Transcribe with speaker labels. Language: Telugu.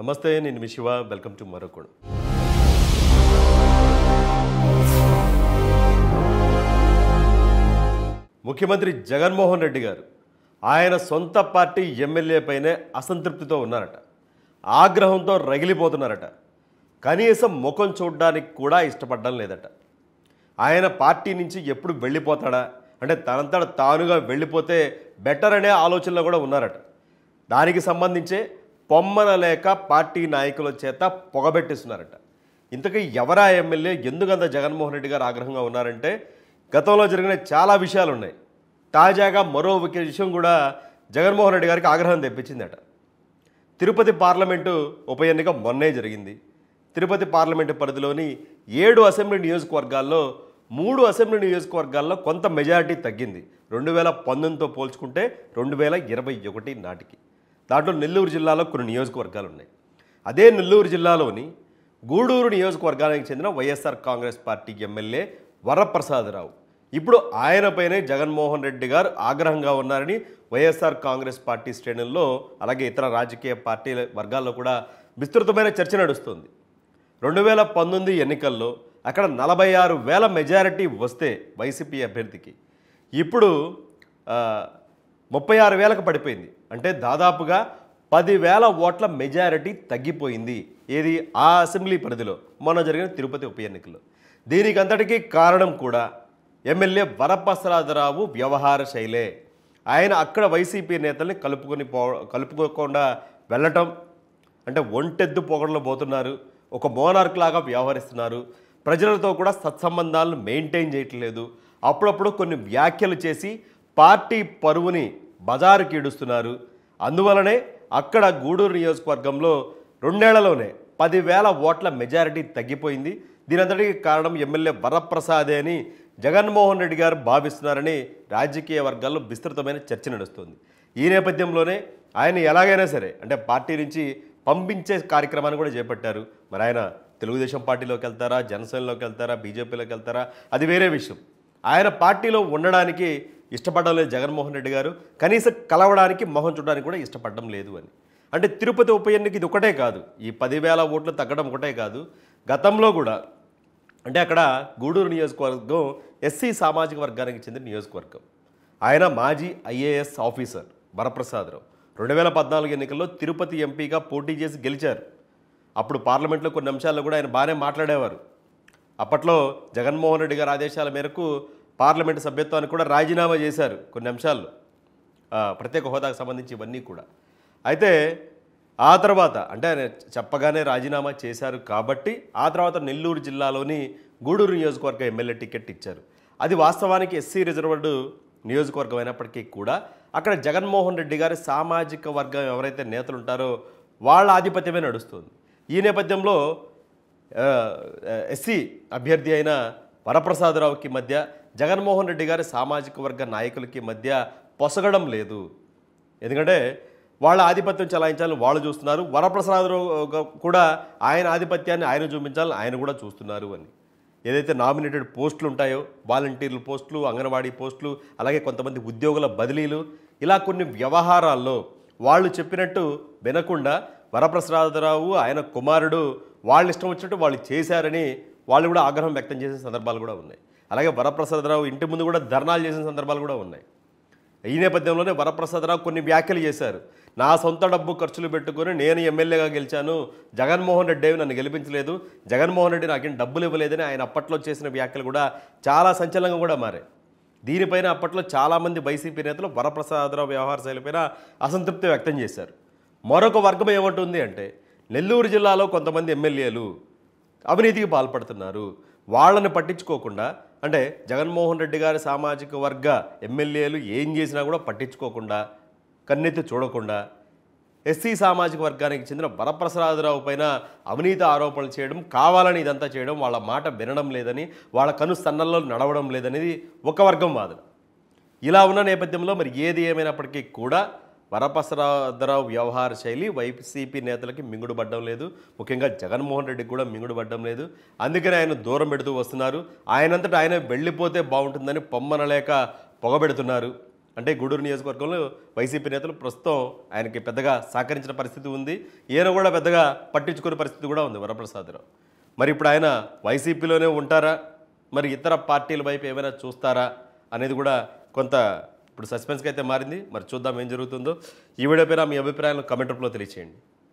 Speaker 1: నమస్తే నేను మిశివ వెల్కమ్ టు మరొకడు ముఖ్యమంత్రి జగన్మోహన్ రెడ్డి గారు ఆయన సొంత పార్టీ ఎమ్మెల్యే పైనే అసంతృప్తితో ఉన్నారట ఆగ్రహంతో రగిలిపోతున్నారట కనీసం ముఖం చూడడానికి కూడా ఇష్టపడడం లేదట ఆయన పార్టీ నుంచి ఎప్పుడు వెళ్ళిపోతాడా అంటే తనంతట తానుగా వెళ్ళిపోతే బెటర్ అనే ఆలోచనలో కూడా ఉన్నారట దానికి సంబంధించే పొమ్మన లేక పార్టీ నాయకుల చేత పొగబెట్టిస్తున్నారట ఇంతకీ ఎవరా ఎమ్మెల్యే ఎందుకంత జగన్మోహన్ రెడ్డి గారు ఆగ్రహంగా ఉన్నారంటే గతంలో జరిగిన చాలా విషయాలు ఉన్నాయి తాజాగా మరో ఒక విషయం కూడా జగన్మోహన్ రెడ్డి గారికి ఆగ్రహం తెప్పించిందట తిరుపతి పార్లమెంటు ఉప ఎన్నిక మొన్నే జరిగింది తిరుపతి పార్లమెంటు పరిధిలోని ఏడు అసెంబ్లీ నియోజకవర్గాల్లో మూడు అసెంబ్లీ నియోజకవర్గాల్లో కొంత మెజారిటీ తగ్గింది రెండు వేల పంతొమ్మిదితో పోల్చుకుంటే రెండు వేల ఇరవై ఒకటి నాటికి దాంట్లో నెల్లూరు జిల్లాలో కొన్ని నియోజకవర్గాలు ఉన్నాయి అదే నెల్లూరు జిల్లాలోని గూడూరు నియోజకవర్గానికి చెందిన వైఎస్ఆర్ కాంగ్రెస్ పార్టీ ఎమ్మెల్యే వరప్రసాదరావు ఇప్పుడు ఆయనపైనే జగన్మోహన్ రెడ్డి గారు ఆగ్రహంగా ఉన్నారని వైఎస్ఆర్ కాంగ్రెస్ పార్టీ శ్రేణుల్లో అలాగే ఇతర రాజకీయ పార్టీల వర్గాల్లో కూడా విస్తృతమైన చర్చ నడుస్తుంది రెండు వేల పంతొమ్మిది ఎన్నికల్లో అక్కడ నలభై ఆరు వేల మెజారిటీ వస్తే వైసీపీ అభ్యర్థికి ఇప్పుడు ముప్పై ఆరు వేలకు పడిపోయింది అంటే దాదాపుగా పదివేల ఓట్ల మెజారిటీ తగ్గిపోయింది ఏది ఆ అసెంబ్లీ పరిధిలో మొన్న జరిగిన తిరుపతి ఉప ఎన్నికల్లో దీనికంతటికీ కారణం కూడా ఎమ్మెల్యే వరప్రసాదరావు వ్యవహార శైలే ఆయన అక్కడ వైసీపీ నేతల్ని కలుపుకొని పో కలుపుకోకుండా వెళ్ళటం అంటే ఒంటెద్దు పొగడలు పోతున్నారు ఒక మోనార్క్ లాగా వ్యవహరిస్తున్నారు ప్రజలతో కూడా సత్సంబంధాలను మెయింటైన్ చేయట్లేదు అప్పుడప్పుడు కొన్ని వ్యాఖ్యలు చేసి పార్టీ పరువుని బజారు కీడుస్తున్నారు అందువలనే అక్కడ గూడూరు నియోజకవర్గంలో రెండేళ్లలోనే పదివేల ఓట్ల మెజారిటీ తగ్గిపోయింది దీనంతటికి కారణం ఎమ్మెల్యే వరప్రసాదే అని జగన్మోహన్ రెడ్డి గారు భావిస్తున్నారని రాజకీయ వర్గాల్లో విస్తృతమైన చర్చ నడుస్తుంది ఈ నేపథ్యంలోనే ఆయన ఎలాగైనా సరే అంటే పార్టీ నుంచి పంపించే కార్యక్రమాన్ని కూడా చేపట్టారు మరి ఆయన తెలుగుదేశం పార్టీలోకి వెళ్తారా జనసేనలోకి వెళ్తారా బీజేపీలోకి వెళ్తారా అది వేరే విషయం ఆయన పార్టీలో ఉండడానికి ఇష్టపడడం లేదు జగన్మోహన్ రెడ్డి గారు కనీసం కలవడానికి మొహం చూడడానికి కూడా ఇష్టపడడం లేదు అని అంటే తిరుపతి ఉప ఎన్నిక ఇది ఒకటే కాదు ఈ పదివేల ఓట్లు తగ్గడం ఒకటే కాదు గతంలో కూడా అంటే అక్కడ గూడూరు నియోజకవర్గం ఎస్సీ సామాజిక వర్గానికి చెందిన నియోజకవర్గం ఆయన మాజీ ఐఏఎస్ ఆఫీసర్ వరప్రసాదరావు రెండు వేల పద్నాలుగు ఎన్నికల్లో తిరుపతి ఎంపీగా పోటీ చేసి గెలిచారు అప్పుడు పార్లమెంట్లో కొన్ని అంశాల్లో కూడా ఆయన బాగానే మాట్లాడేవారు అప్పట్లో జగన్మోహన్ రెడ్డి గారి ఆదేశాల మేరకు పార్లమెంట్ సభ్యత్వాన్ని కూడా రాజీనామా చేశారు కొన్ని అంశాలు ప్రత్యేక హోదాకు సంబంధించి ఇవన్నీ కూడా అయితే ఆ తర్వాత అంటే ఆయన చెప్పగానే రాజీనామా చేశారు కాబట్టి ఆ తర్వాత నెల్లూరు జిల్లాలోని గూడూరు నియోజకవర్గ ఎమ్మెల్యే టికెట్ ఇచ్చారు అది వాస్తవానికి ఎస్సీ రిజర్వర్డ్ నియోజకవర్గం అయినప్పటికీ కూడా అక్కడ జగన్మోహన్ రెడ్డి గారి సామాజిక వర్గం ఎవరైతే నేతలు ఉంటారో వాళ్ళ ఆధిపత్యమే నడుస్తుంది ఈ నేపథ్యంలో ఎస్సీ అభ్యర్థి అయిన వరప్రసాదరావుకి మధ్య జగన్మోహన్ రెడ్డి గారి సామాజిక వర్గ నాయకులకి మధ్య పొసగడం లేదు ఎందుకంటే వాళ్ళ ఆధిపత్యం చలాయించాలని వాళ్ళు చూస్తున్నారు వరప్రసాదరావు కూడా ఆయన ఆధిపత్యాన్ని ఆయన చూపించాలని ఆయన కూడా చూస్తున్నారు అని ఏదైతే నామినేటెడ్ పోస్టులు ఉంటాయో వాలంటీర్ల పోస్టులు అంగన్వాడీ పోస్టులు అలాగే కొంతమంది ఉద్యోగుల బదిలీలు ఇలా కొన్ని వ్యవహారాల్లో వాళ్ళు చెప్పినట్టు వినకుండా వరప్రసాదరావు ఆయన కుమారుడు వాళ్ళు ఇష్టం వచ్చినట్టు వాళ్ళు చేశారని వాళ్ళు కూడా ఆగ్రహం వ్యక్తం చేసే సందర్భాలు కూడా ఉన్నాయి అలాగే వరప్రసాదరావు ఇంటి ముందు కూడా ధర్నాలు చేసిన సందర్భాలు కూడా ఉన్నాయి ఈ నేపథ్యంలోనే వరప్రసాదరావు కొన్ని వ్యాఖ్యలు చేశారు నా సొంత డబ్బు ఖర్చులు పెట్టుకొని నేను ఎమ్మెల్యేగా గెలిచాను జగన్మోహన్ రెడ్డి నన్ను గెలిపించలేదు జగన్మోహన్ రెడ్డి నాకేం డబ్బులు ఇవ్వలేదని ఆయన అప్పట్లో చేసిన వ్యాఖ్యలు కూడా చాలా సంచలనంగా కూడా మారాయి దీనిపైన అప్పట్లో చాలామంది వైసీపీ నేతలు వరప్రసాదరావు వ్యవహార శైలిపైన అసంతృప్తి వ్యక్తం చేశారు మరొక వర్గం ఏమంటుంది అంటే నెల్లూరు జిల్లాలో కొంతమంది ఎమ్మెల్యేలు అవినీతికి పాల్పడుతున్నారు వాళ్ళని పట్టించుకోకుండా అంటే జగన్మోహన్ రెడ్డి గారి సామాజిక వర్గ ఎమ్మెల్యేలు ఏం చేసినా కూడా పట్టించుకోకుండా కన్నెత్తి చూడకుండా ఎస్సీ సామాజిక వర్గానికి చెందిన వరప్రసాదరావు పైన అవినీతి ఆరోపణలు చేయడం కావాలని ఇదంతా చేయడం వాళ్ళ మాట వినడం లేదని వాళ్ళ కను సన్నల్లో నడవడం లేదనేది ఒక వర్గం వాదన ఇలా ఉన్న నేపథ్యంలో మరి ఏది ఏమైనప్పటికీ కూడా వరప్రసాదరావు వ్యవహార శైలి వైసీపీ నేతలకి మింగుడుపడడం లేదు ముఖ్యంగా జగన్మోహన్ రెడ్డికి కూడా మింగుడుపడడం లేదు అందుకని ఆయన దూరం పెడుతూ వస్తున్నారు ఆయనంతటా ఆయన వెళ్ళిపోతే బాగుంటుందని పొమ్మనలేక పొగబెడుతున్నారు అంటే గూడూరు నియోజకవర్గంలో వైసీపీ నేతలు ప్రస్తుతం ఆయనకి పెద్దగా సహకరించిన పరిస్థితి ఉంది ఈయన కూడా పెద్దగా పట్టించుకునే పరిస్థితి కూడా ఉంది వరప్రసాదరావు మరి ఇప్పుడు ఆయన వైసీపీలోనే ఉంటారా మరి ఇతర పార్టీల వైపు ఏమైనా చూస్తారా అనేది కూడా కొంత ఇప్పుడు సస్పెన్స్కి అయితే మారింది మరి చూద్దాం ఏం జరుగుతుందో ఈ వీడియో పైన మీ అభిప్రాయాలను కమెంట్ రూపంలో తెలియచేయండి